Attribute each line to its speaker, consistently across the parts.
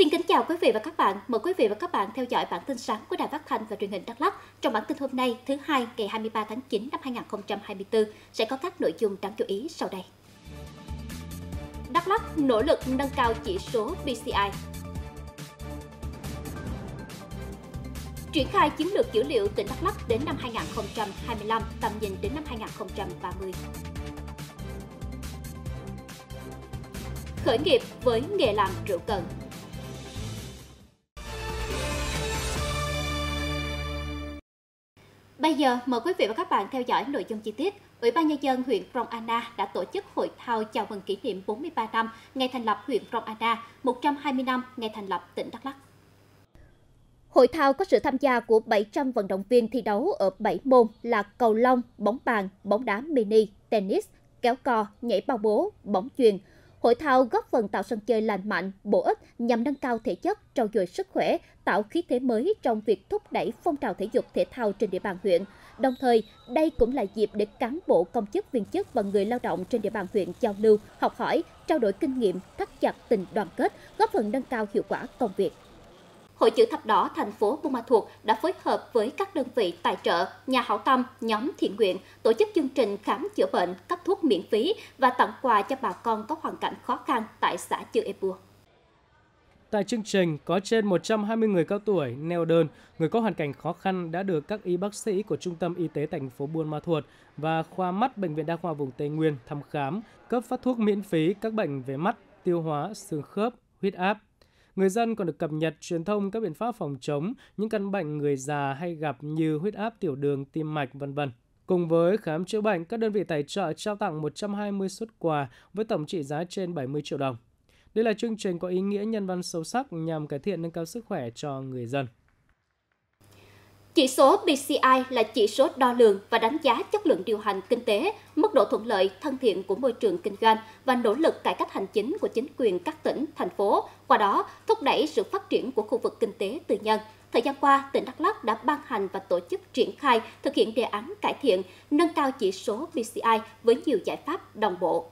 Speaker 1: Xin kính chào quý vị và các bạn. Mời quý vị và các bạn theo dõi bản tin sáng của Đài Phát thanh và Truyền hình Đắk Lắk. Trong bản tin hôm nay, thứ hai, ngày 23 tháng 9 năm 2024 sẽ có các nội dung đáng chú ý sau đây. Đắk Lắk nỗ lực nâng cao chỉ số BCI. Triển khai chiến lược dữ liệu tỉnh Đắk Lắk đến năm 2025, tầm nhìn đến năm 2030. Khởi nghiệp với nghề làm rượu cần. Bây giờ mời quý vị và các bạn theo dõi nội dung chi tiết. Ủy ban nhân dân huyện Krông Anna đã tổ chức hội thao chào mừng kỷ niệm 43 năm ngày thành lập huyện Krông Anna, 120 năm ngày thành lập tỉnh Đắk Lắk. Hội thao có sự tham gia của 700 vận động viên thi đấu ở 7 môn là cầu lông, bóng bàn, bóng đá mini, tennis, kéo co, nhảy bao bố, bóng chuyền, Hội thao góp phần tạo sân chơi lành mạnh, bổ ích nhằm nâng cao thể chất, trau dồi sức khỏe, tạo khí thế mới trong việc thúc đẩy phong trào thể dục thể thao trên địa bàn huyện. Đồng thời, đây cũng là dịp để cán bộ, công chức, viên chức và người lao động trên địa bàn huyện giao lưu, học hỏi, trao đổi kinh nghiệm, thắt chặt tình đoàn kết, góp phần nâng cao hiệu quả công việc. Hội chữ thập đỏ thành phố Buôn Ma Thuột đã phối hợp với các đơn vị tài trợ, nhà hảo tâm, nhóm thiện nguyện tổ chức chương trình khám chữa bệnh, cấp thuốc miễn phí và tặng quà cho bà con có hoàn cảnh khó khăn tại xã Chư Epua.
Speaker 2: Tại chương trình, có trên 120 người cao tuổi, neo đơn, người có hoàn cảnh khó khăn đã được các y bác sĩ của Trung tâm Y tế thành phố Buôn Ma Thuột và khoa mắt Bệnh viện Đa khoa vùng Tây Nguyên thăm khám, cấp phát thuốc miễn phí các bệnh về mắt, tiêu hóa, xương khớp, huyết áp, Người dân còn được cập nhật truyền thông các biện pháp phòng chống những căn bệnh người già hay gặp như huyết áp, tiểu đường, tim mạch, vân vân. Cùng với khám chữa bệnh, các đơn vị tài trợ trao tặng 120 xuất quà với tổng trị giá trên 70 triệu đồng. Đây là chương trình có ý nghĩa nhân văn sâu sắc nhằm cải thiện nâng cao sức khỏe cho người dân.
Speaker 1: Chỉ số PCI là chỉ số đo lường và đánh giá chất lượng điều hành kinh tế, mức độ thuận lợi, thân thiện của môi trường kinh doanh và nỗ lực cải cách hành chính của chính quyền các tỉnh, thành phố, qua đó thúc đẩy sự phát triển của khu vực kinh tế tư nhân. Thời gian qua, tỉnh Đắk Lắk đã ban hành và tổ chức triển khai thực hiện đề án cải thiện, nâng cao chỉ số PCI với nhiều giải pháp đồng bộ.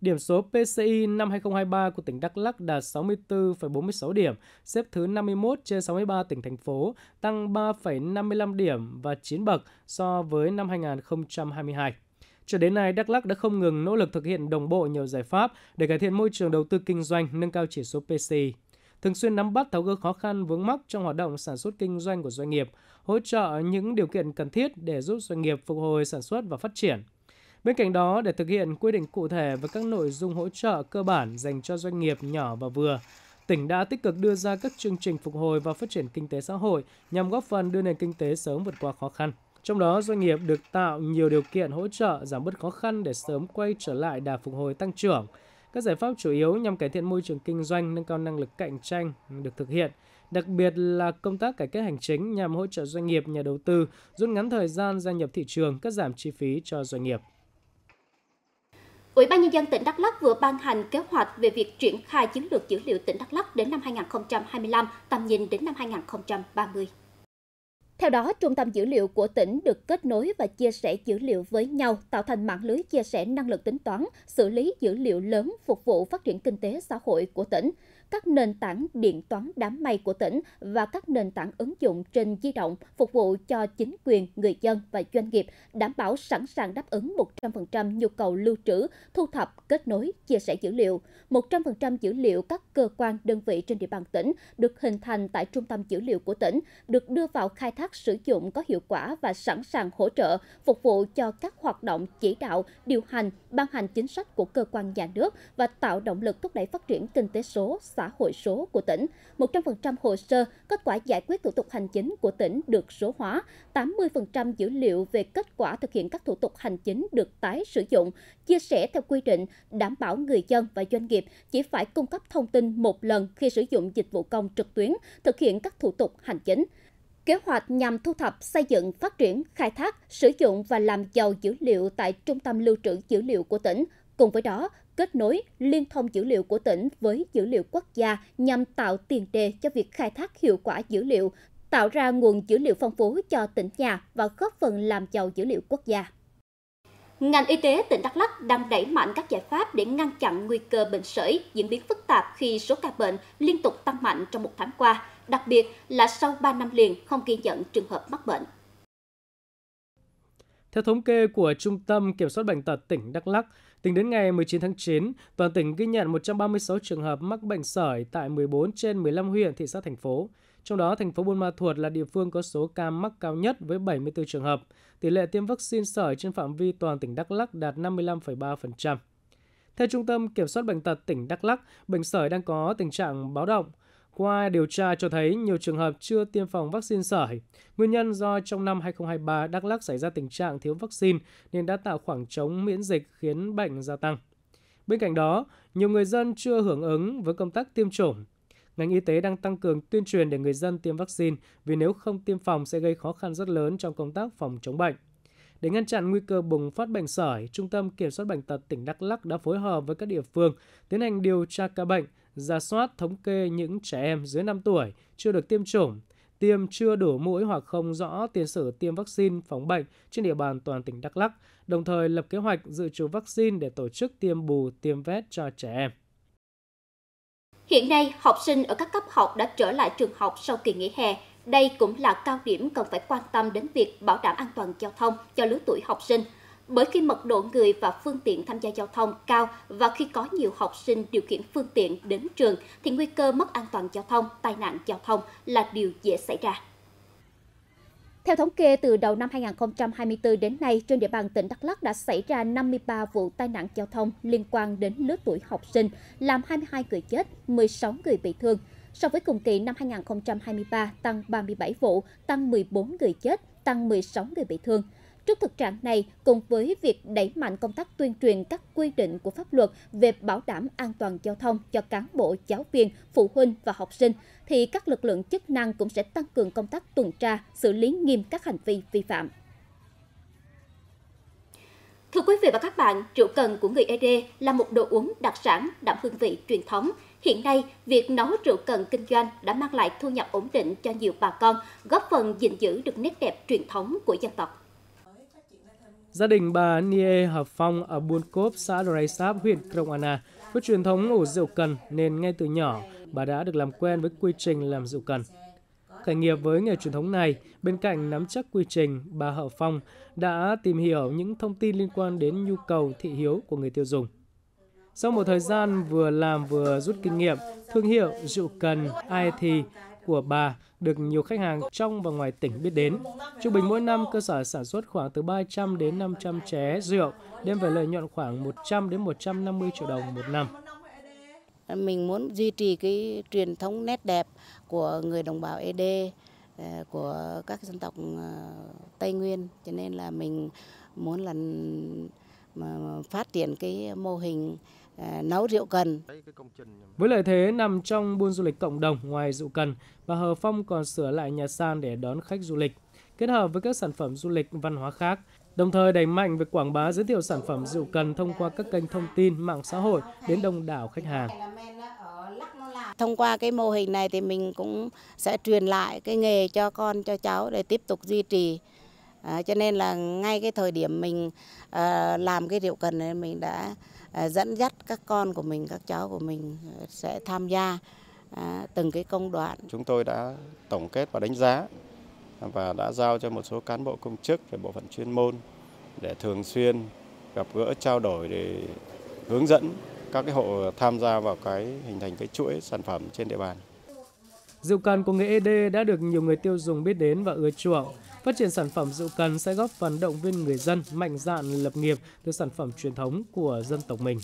Speaker 2: Điểm số PCI năm 2023 của tỉnh Đắk Lắk đạt 64,46 điểm, xếp thứ 51 trên 63 tỉnh thành phố, tăng 3,55 điểm và 9 bậc so với năm 2022. Cho đến nay, Đắk Lắk đã không ngừng nỗ lực thực hiện đồng bộ nhiều giải pháp để cải thiện môi trường đầu tư kinh doanh, nâng cao chỉ số PCI thường xuyên nắm bắt tháo gỡ khó khăn vướng mắc trong hoạt động sản xuất kinh doanh của doanh nghiệp, hỗ trợ những điều kiện cần thiết để giúp doanh nghiệp phục hồi sản xuất và phát triển. Bên cạnh đó, để thực hiện quy định cụ thể và các nội dung hỗ trợ cơ bản dành cho doanh nghiệp nhỏ và vừa, tỉnh đã tích cực đưa ra các chương trình phục hồi và phát triển kinh tế xã hội nhằm góp phần đưa nền kinh tế sớm vượt qua khó khăn. Trong đó, doanh nghiệp được tạo nhiều điều kiện hỗ trợ giảm bớt khó khăn để sớm quay trở lại đà phục hồi tăng trưởng. Các giải pháp chủ yếu nhằm cải thiện môi trường kinh doanh, nâng cao năng lực cạnh tranh được thực hiện, đặc biệt là công tác cải cách hành chính nhằm hỗ trợ doanh nghiệp, nhà đầu tư rút ngắn thời gian gia nhập thị trường, cắt giảm chi phí cho doanh nghiệp.
Speaker 1: Ủy ban Nhân dân tỉnh Đắk Lắk vừa ban hành kế hoạch về việc triển khai chiến lược dữ liệu tỉnh Đắk Lắk đến năm 2025, tầm nhìn đến năm 2030. Theo đó, trung tâm dữ liệu của tỉnh được kết nối và chia sẻ dữ liệu với nhau, tạo thành mạng lưới chia sẻ năng lực tính toán, xử lý dữ liệu lớn phục vụ phát triển kinh tế xã hội của tỉnh các nền tảng điện toán đám mây của tỉnh và các nền tảng ứng dụng trên di động phục vụ cho chính quyền, người dân và doanh nghiệp đảm bảo sẵn sàng đáp ứng 100% nhu cầu lưu trữ, thu thập, kết nối, chia sẻ dữ liệu. 100% dữ liệu các cơ quan đơn vị trên địa bàn tỉnh được hình thành tại trung tâm dữ liệu của tỉnh, được đưa vào khai thác sử dụng có hiệu quả và sẵn sàng hỗ trợ phục vụ cho các hoạt động chỉ đạo, điều hành, ban hành chính sách của cơ quan nhà nước và tạo động lực thúc đẩy phát triển kinh tế số, xã hội số của tỉnh. 100% hồ sơ, kết quả giải quyết thủ tục hành chính của tỉnh được số hóa, 80% dữ liệu về kết quả thực hiện các thủ tục hành chính được tái sử dụng, chia sẻ theo quy định, đảm bảo người dân và doanh nghiệp chỉ phải cung cấp thông tin một lần khi sử dụng dịch vụ công trực tuyến, thực hiện các thủ tục hành chính kế hoạch nhằm thu thập, xây dựng, phát triển, khai thác, sử dụng và làm giàu dữ liệu tại Trung tâm Lưu trữ Dữ liệu của tỉnh. Cùng với đó, kết nối, liên thông dữ liệu của tỉnh với dữ liệu quốc gia nhằm tạo tiền đề cho việc khai thác hiệu quả dữ liệu, tạo ra nguồn dữ liệu phong phú cho tỉnh nhà và góp phần làm giàu dữ liệu quốc gia. Ngành y tế tỉnh Đắk Lắk đang đẩy mạnh các giải pháp để ngăn chặn nguy cơ bệnh sởi diễn biến phức tạp khi số ca bệnh liên tục tăng mạnh trong một tháng qua, đặc biệt là sau 3 năm liền không ghi nhận trường hợp mắc bệnh.
Speaker 2: Theo thống kê của Trung tâm Kiểm soát Bệnh tật tỉnh Đắk Lắk, Tính đến ngày 19 tháng 9, toàn tỉnh ghi nhận 136 trường hợp mắc bệnh sởi tại 14 trên 15 huyện, thị xã, thành phố. Trong đó, thành phố Buôn Ma Thuột là địa phương có số ca mắc cao nhất với 74 trường hợp. Tỷ lệ tiêm vaccine sởi trên phạm vi toàn tỉnh Đắk Lắc đạt 55,3%. Theo Trung tâm Kiểm soát Bệnh tật tỉnh Đắk Lắc, bệnh sởi đang có tình trạng báo động. Qua điều tra cho thấy nhiều trường hợp chưa tiêm phòng vaccine sởi. Nguyên nhân do trong năm 2023 Đắk Lắc xảy ra tình trạng thiếu vaccine nên đã tạo khoảng trống miễn dịch khiến bệnh gia tăng. Bên cạnh đó, nhiều người dân chưa hưởng ứng với công tác tiêm chủng. Ngành y tế đang tăng cường tuyên truyền để người dân tiêm vaccine vì nếu không tiêm phòng sẽ gây khó khăn rất lớn trong công tác phòng chống bệnh. Để ngăn chặn nguy cơ bùng phát bệnh sởi, Trung tâm Kiểm soát Bệnh tật tỉnh Đắk Lắc đã phối hợp với các địa phương tiến hành điều tra ca bệnh, ra soát thống kê những trẻ em dưới 5 tuổi chưa được tiêm chủng, tiêm chưa đủ mũi hoặc không rõ tiền sử tiêm vaccine phòng bệnh trên địa bàn toàn tỉnh Đắk lắc, đồng thời lập kế hoạch dự trù vaccine để tổ chức tiêm bù tiêm vét cho trẻ em.
Speaker 1: Hiện nay, học sinh ở các cấp học đã trở lại trường học sau kỳ nghỉ hè. Đây cũng là cao điểm cần phải quan tâm đến việc bảo đảm an toàn giao thông cho lứa tuổi học sinh – bởi khi mật độ người và phương tiện tham gia giao thông cao và khi có nhiều học sinh điều khiển phương tiện đến trường thì nguy cơ mất an toàn giao thông, tai nạn giao thông là điều dễ xảy ra. Theo thống kê, từ đầu năm 2024 đến nay, trên địa bàn tỉnh Đắk lắc đã xảy ra 53 vụ tai nạn giao thông liên quan đến lứa tuổi học sinh, làm 22 người chết, 16 người bị thương. So với cùng kỳ năm 2023, tăng 37 vụ, tăng 14 người chết, tăng 16 người bị thương. Trước thực trạng này, cùng với việc đẩy mạnh công tác tuyên truyền các quy định của pháp luật về bảo đảm an toàn giao thông cho cán bộ, giáo viên, phụ huynh và học sinh, thì các lực lượng chức năng cũng sẽ tăng cường công tác tuần tra, xử lý nghiêm các hành vi vi phạm. Thưa quý vị và các bạn, rượu cần của người ED là một đồ uống đặc sản đậm hương vị truyền thống. Hiện nay, việc nấu rượu cần kinh doanh đã mang lại thu nhập ổn định cho nhiều bà con, góp phần gìn giữ được nét đẹp truyền thống của dân tộc.
Speaker 2: Gia đình bà Nie Hợp Phong ở Buôn Cốp, xã Đrai Sáp, huyện Krông Anna có truyền thống ủ rượu cần nên ngay từ nhỏ bà đã được làm quen với quy trình làm rượu cần. Khởi nghiệp với nghề truyền thống này, bên cạnh nắm chắc quy trình, bà Hợp Phong đã tìm hiểu những thông tin liên quan đến nhu cầu thị hiếu của người tiêu dùng. Sau một thời gian vừa làm vừa rút kinh nghiệm, thương hiệu rượu cần IT của bà được nhiều khách hàng trong và ngoài tỉnh biết đến. Trung bình mỗi năm, cơ sở sản xuất khoảng từ 300 đến 500 ché rượu, đem về lợi nhuận khoảng 100 đến 150 triệu đồng một năm.
Speaker 1: Mình muốn duy trì cái truyền thống nét đẹp của người đồng bào ED, ờ, của các dân tộc ờ, Tây Nguyên, cho nên là mình muốn là phát triển cái mô hình À, nấu rượu cần.
Speaker 2: Với lợi thế nằm trong buôn du lịch cộng đồng ngoài rượu cần, bà Hờ Phong còn sửa lại nhà sàn để đón khách du lịch, kết hợp với các sản phẩm du lịch văn hóa khác, đồng thời đẩy mạnh việc quảng bá giới thiệu sản phẩm rượu cần thông qua các kênh thông tin, mạng xã hội đến đông đảo khách hàng.
Speaker 1: Thông qua cái mô hình này thì mình cũng sẽ truyền lại cái nghề cho con, cho cháu để tiếp tục duy trì. À, cho nên là ngay cái thời điểm mình à, làm cái rượu cần này mình đã à, dẫn dắt các con của mình, các cháu của mình sẽ tham gia à, từng cái công đoạn. Chúng tôi đã tổng kết và đánh giá và đã giao cho một số cán bộ công chức về bộ phận chuyên môn để thường xuyên gặp gỡ trao đổi để hướng dẫn các cái hộ tham gia vào cái hình thành cái chuỗi sản phẩm trên địa bàn.
Speaker 2: Rượu cần của nghệ ED đã được nhiều người tiêu dùng biết đến và ưa chuộng. Phát triển sản phẩm rượu cần sẽ góp phần động viên người dân mạnh dạn lập nghiệp từ sản phẩm truyền thống của dân tộc mình.